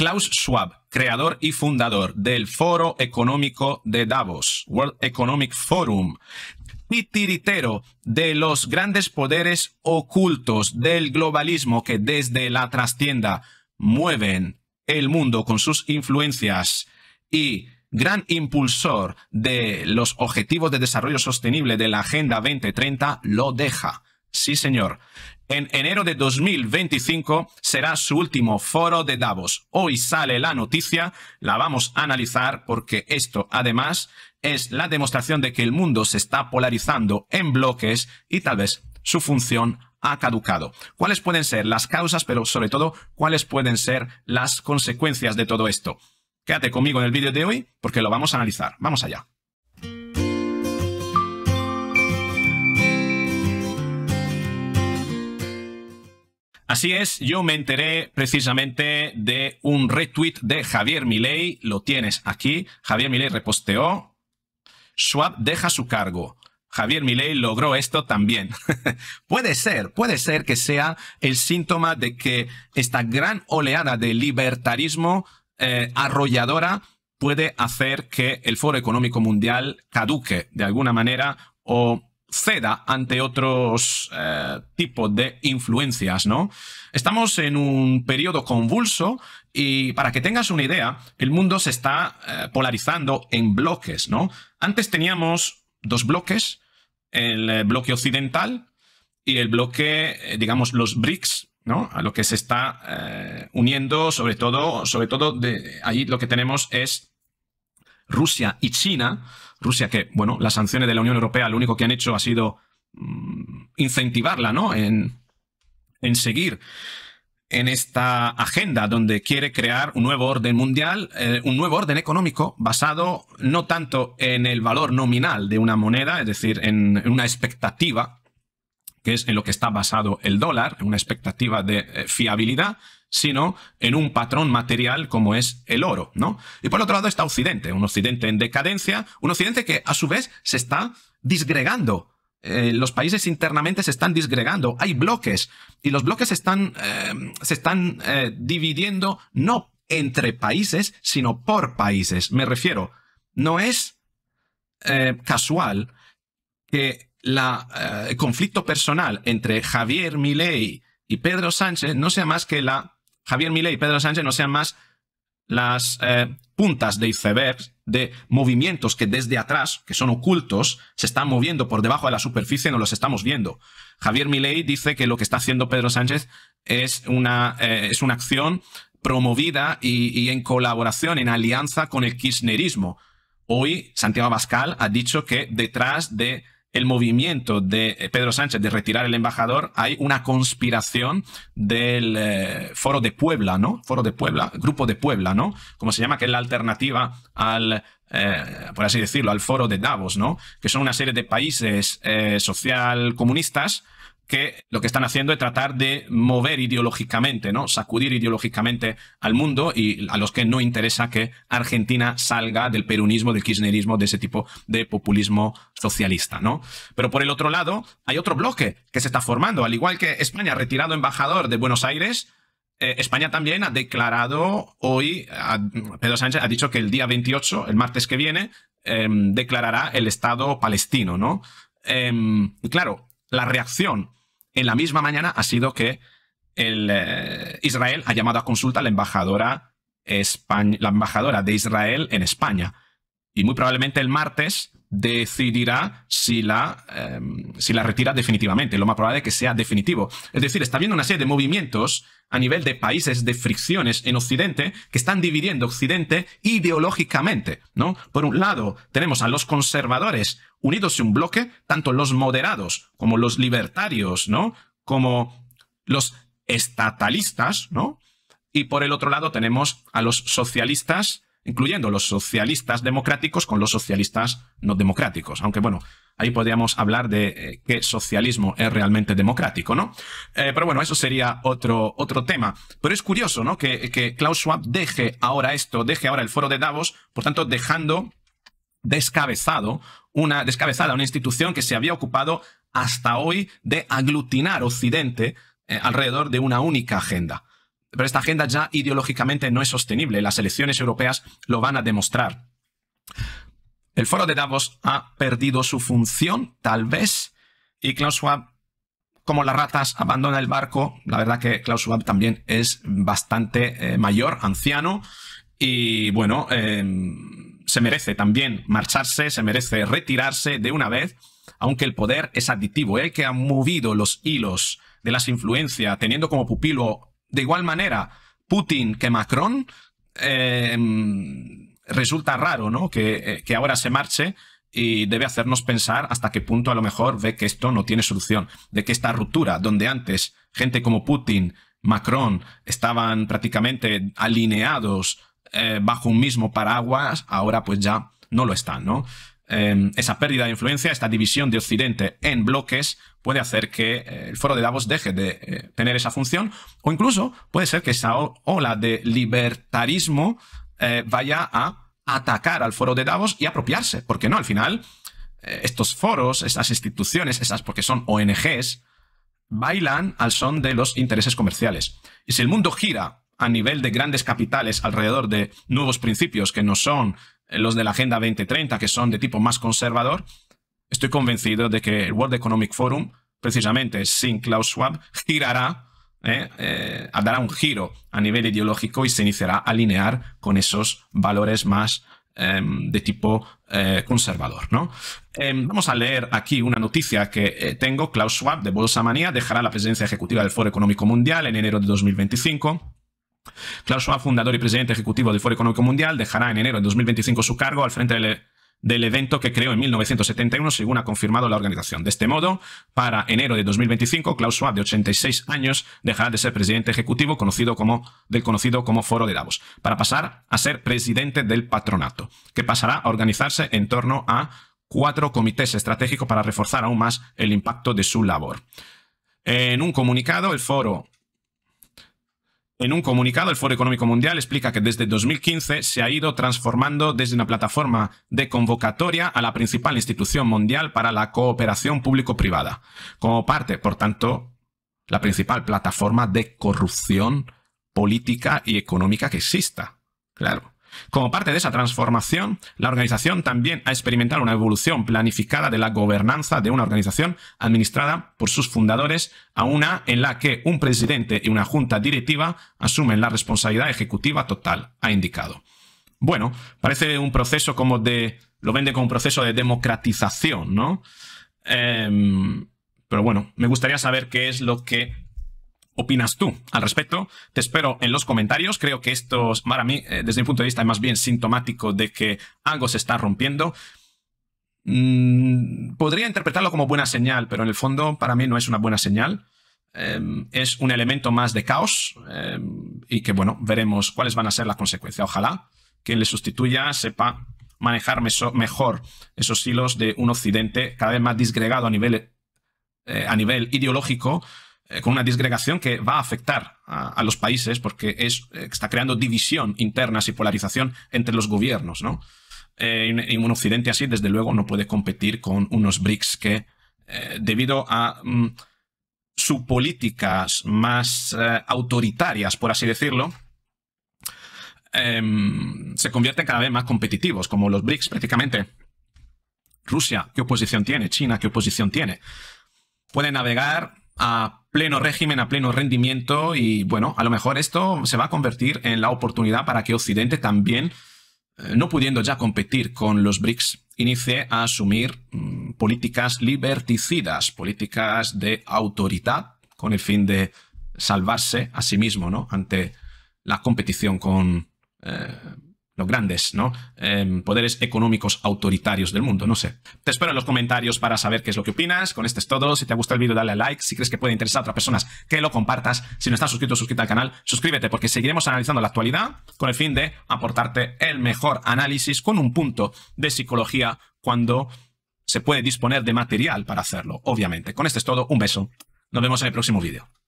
Klaus Schwab, creador y fundador del Foro Económico de Davos, World Economic Forum, titiritero de los grandes poderes ocultos del globalismo que desde la trastienda mueven el mundo con sus influencias y gran impulsor de los Objetivos de Desarrollo Sostenible de la Agenda 2030, lo deja Sí, señor. En enero de 2025 será su último foro de Davos. Hoy sale la noticia, la vamos a analizar porque esto además es la demostración de que el mundo se está polarizando en bloques y tal vez su función ha caducado. ¿Cuáles pueden ser las causas, pero sobre todo cuáles pueden ser las consecuencias de todo esto? Quédate conmigo en el vídeo de hoy porque lo vamos a analizar. Vamos allá. Así es, yo me enteré precisamente de un retweet de Javier Milei, lo tienes aquí, Javier Milei reposteó, Schwab deja su cargo. Javier Milei logró esto también. puede ser, puede ser que sea el síntoma de que esta gran oleada de libertarismo eh, arrolladora puede hacer que el Foro Económico Mundial caduque de alguna manera o ceda ante otros eh, tipos de influencias, ¿no? Estamos en un periodo convulso y para que tengas una idea, el mundo se está eh, polarizando en bloques, ¿no? Antes teníamos dos bloques, el eh, bloque occidental y el bloque, digamos, los BRICS, ¿no? A lo que se está uniendo, sobre todo, sobre todo, de, ahí lo que tenemos es Rusia y China, Rusia, que, bueno, las sanciones de la Unión Europea lo único que han hecho ha sido mm, incentivarla, ¿no? En, seguir en esta agenda donde quiere crear un nuevo orden mundial, eh, un nuevo orden económico basado no tanto en el valor nominal de una moneda, es decir, en, una expectativa, que es en lo que está basado el dólar, en una expectativa de eh, fiabilidad, sino en un patrón material como es el oro, ¿no? Y por otro lado está Occidente, un Occidente en decadencia, un Occidente que a su vez se está disgregando. Eh, los países internamente se están disgregando, hay bloques y los bloques se están eh, eh, dividiendo no entre países, sino por países. Me refiero, no es casual que el conflicto personal entre Javier Milei y Pedro Sánchez no sea más que la Javier Milei y Pedro Sánchez no sean más las eh, puntas de iceberg de movimientos que desde atrás, que son ocultos, se están moviendo por debajo de la superficie, no los estamos viendo. Javier Milei dice que lo que está haciendo Pedro Sánchez es una, eh, es una acción promovida y, y, en colaboración, en alianza con el kirchnerismo. Hoy Santiago Abascal ha dicho que detrás de el movimiento de eh, Pedro Sánchez de retirar el embajador, hay una conspiración del eh, Foro de Puebla, ¿no? Foro de Puebla, Grupo de Puebla, ¿no? Como se llama, que es la alternativa al, eh, por así decirlo, al Foro de Davos, ¿no? Que son una serie de países social comunistas que lo que están haciendo es tratar de mover ideológicamente, ¿no? Sacudir ideológicamente al mundo y a los que no interesa que Argentina salga del peronismo, del kirchnerismo, de ese tipo de populismo socialista, ¿no? Pero por el otro lado, hay otro bloque que se está formando. Al igual que España ha retirado embajador de Buenos Aires, eh, España también ha declarado hoy, Pedro Sánchez ha dicho que el día 28, el martes que viene, em, declarará el Estado palestino, ¿no? Em, claro, la reacción en la misma mañana ha sido que el, eh, Israel ha llamado a consulta a la embajadora, la embajadora de Israel en España. Y muy probablemente el martes decidirá si la, em, si la retira definitivamente. Lo más probable es que sea definitivo. Es decir, está habiendo una serie de movimientos a nivel de países, de fricciones en Occidente, que están dividiendo Occidente ideológicamente, ¿no? Por un lado, tenemos a los conservadores unidos en un bloque, tanto los moderados como los libertarios, ¿no? Como los estatalistas, ¿no? Y por el otro lado tenemos a los socialistas, incluyendo los socialistas democráticos con los socialistas no democráticos. Aunque bueno, ahí podríamos hablar de eh, qué socialismo es realmente democrático, ¿no? Eh, pero bueno, eso sería otro, otro tema. Pero es curioso, ¿no? Que, Klaus Schwab deje ahora esto, deje ahora el foro de Davos, por tanto, dejando descabezado una, descabezada una institución que se había ocupado hasta hoy de aglutinar Occidente eh, alrededor de una única agenda. Pero esta agenda ya ideológicamente no es sostenible. Las elecciones europeas lo van a demostrar. El foro de Davos ha perdido su función, tal vez, y Klaus Schwab, como las ratas, abandona el barco. La verdad que Klaus Schwab también es bastante eh, mayor, anciano, y bueno, em, se merece también marcharse, se merece retirarse de una vez, aunque el poder es aditivo. El que ha movido los hilos de las influencias, teniendo como pupilo de igual manera Putin que Macron, em, resulta raro ¿no? Eh, que, ahora se marche y debe hacernos pensar hasta qué punto a lo mejor ve que esto no tiene solución, de que esta ruptura donde antes gente como Putin, Macron estaban prácticamente alineados eh, bajo un mismo paraguas, ahora pues ya no lo están, ¿no? Em, esa pérdida de influencia, esta división de Occidente en bloques, puede hacer que eh, el foro de Davos deje de eh, tener esa función o incluso puede ser que esa ola de libertarismo eh, vaya a atacar al foro de Davos y apropiarse, porque no, al final estos foros, estas instituciones, esas porque son ONGs, bailan al son de los intereses comerciales. Y si el mundo gira a nivel de grandes capitales alrededor de nuevos principios que no son eh, los de la Agenda 2030, que son de tipo más conservador, estoy convencido de que el World Economic Forum, precisamente sin Klaus Schwab, girará, eh, eh, dará un giro a nivel ideológico y se iniciará a alinear con esos valores más em, de tipo conservador. ¿no? Em, vamos a leer aquí una noticia que tengo. Klaus Schwab de Bolsa Manía dejará la presidencia ejecutiva del Foro Económico Mundial en enero de 2025 Klaus Schwab, fundador y presidente ejecutivo del Foro Económico Mundial, dejará en enero de 2025 su cargo al frente del, e-, evento que creó en 1971, según ha confirmado la organización. De este modo, para enero de 2025, Klaus Schwab, de 86 años, dejará de ser presidente ejecutivo conocido como, del conocido como Foro de Davos, para pasar a ser presidente del patronato, que pasará a organizarse en torno a cuatro comités estratégicos para reforzar aún más el impacto de su labor. En un comunicado, el foro en un comunicado, el Foro Económico Mundial explica que desde 2015 se ha ido transformando desde una plataforma de convocatoria a la principal institución mundial para la cooperación público-privada, como parte, por tanto, la principal plataforma de corrupción política y económica que exista. Claro. Como parte de esa transformación, la organización también ha experimentado una evolución planificada de la gobernanza de una organización administrada por sus fundadores a una en la que un presidente y una junta directiva asumen la responsabilidad ejecutiva total, ha indicado. Bueno, parece un proceso como de... lo vende como un proceso de democratización, ¿no? Em, pero bueno, me gustaría saber qué es lo que opinas tú al respecto. Te espero en los comentarios. Creo que esto, para mí, eh, desde mi punto de vista, es más bien sintomático de que algo se está rompiendo. Mm, podría interpretarlo como buena señal, pero en el fondo para mí no es una buena señal. Em, es un elemento más de caos em, y que, bueno, veremos cuáles van a ser las consecuencias. Ojalá quien le sustituya sepa manejar mejor esos hilos de un occidente cada vez más disgregado a nivel, eh, a nivel ideológico eh, con una disgregación que va a afectar a, los países porque es, eh, está creando división interna y polarización entre los gobiernos, ¿no? en eh, un occidente así, desde luego, no puede competir con unos BRICS que, debido a mm, sus políticas más autoritarias, por así decirlo, em, se convierten cada vez más competitivos, como los BRICS prácticamente. Rusia, ¿qué oposición tiene? China, ¿qué oposición tiene? Pueden navegar a pleno régimen, a pleno rendimiento y bueno, a lo mejor esto se va a convertir en la oportunidad para que Occidente también, eh, no pudiendo ya competir con los BRICS, inicie a asumir mm, políticas liberticidas, políticas de autoridad, con el fin de salvarse a sí mismo ¿no? ante la competición con eh, los grandes ¿no? Em, poderes económicos autoritarios del mundo, no sé. Te espero en los comentarios para saber qué es lo que opinas. Con este es todo. Si te ha gustado el vídeo, dale a like. Si crees que puede interesar a otras personas, que lo compartas. Si no estás suscrito, suscríbete al canal. Suscríbete porque seguiremos analizando la actualidad con el fin de aportarte el mejor análisis con un punto de psicología cuando se puede disponer de material para hacerlo, obviamente. Con este es todo. Un beso. Nos vemos en el próximo vídeo.